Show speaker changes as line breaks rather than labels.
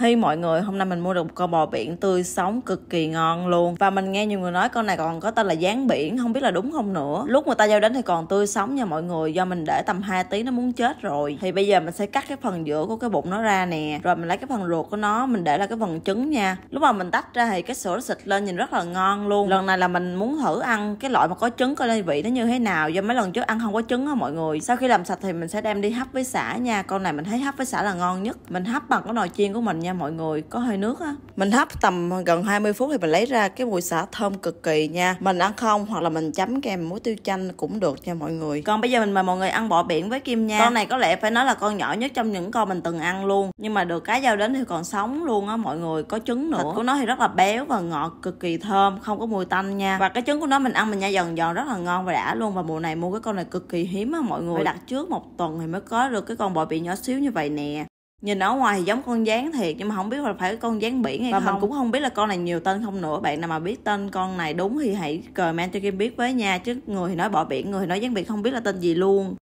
Hi mọi người, hôm nay mình mua được một con bò biển tươi sống cực kỳ ngon luôn Và mình nghe nhiều người nói con này còn có tên là gián biển, không biết là đúng không nữa Lúc người ta giao đến thì còn tươi sống nha mọi người Do mình để tầm 2 tí nó muốn chết rồi Thì bây giờ mình sẽ cắt cái phần giữa của cái bụng nó ra nè Rồi mình lấy cái phần ruột của nó, mình để là cái phần trứng nha Lúc mà mình tách ra thì cái sữa nó xịt lên nhìn rất là ngon luôn Lần này là mình muốn thử ăn cái loại mà có trứng coi lên vị nó như thế nào Do mấy lần trước ăn không có trứng á mọi người Sau khi làm sạch thì mình sẽ đem đi hấp với xả nha Con này mình thấy hấp với xả là ngon nhất Mình hấp bằng cái nồi chiên của mình nha nha mọi người có hơi nước á mình hấp tầm gần 20 phút thì mình lấy ra cái mùi xả thơm cực kỳ nha mình ăn không hoặc là mình chấm kèm muối tiêu chanh cũng được nha mọi người còn bây giờ mình mời mọi người ăn bọ biển với kim nha con này có lẽ phải nói là con nhỏ nhất trong những con mình từng ăn luôn nhưng mà được cái dao đến thì còn sống luôn á mọi người có trứng nữa thịt của nó thì rất là béo và ngọt cực kỳ thơm không có mùi tanh nha và cái trứng của nó mình ăn mình nhai giòn giòn rất là ngon và đã luôn và mùa này mua cái con này cực kỳ hiếm á mọi người phải đặt trước một tuần thì mới có được cái con bọ biển nhỏ xíu như vậy nè nhìn ở ngoài thì giống con dán thiệt nhưng mà không biết là phải con dán biển hay và không và mình cũng không biết là con này nhiều tên không nữa bạn nào mà biết tên con này đúng thì hãy comment cho kim biết với nha chứ người thì nói bỏ biển người thì nói dán biển không biết là tên gì luôn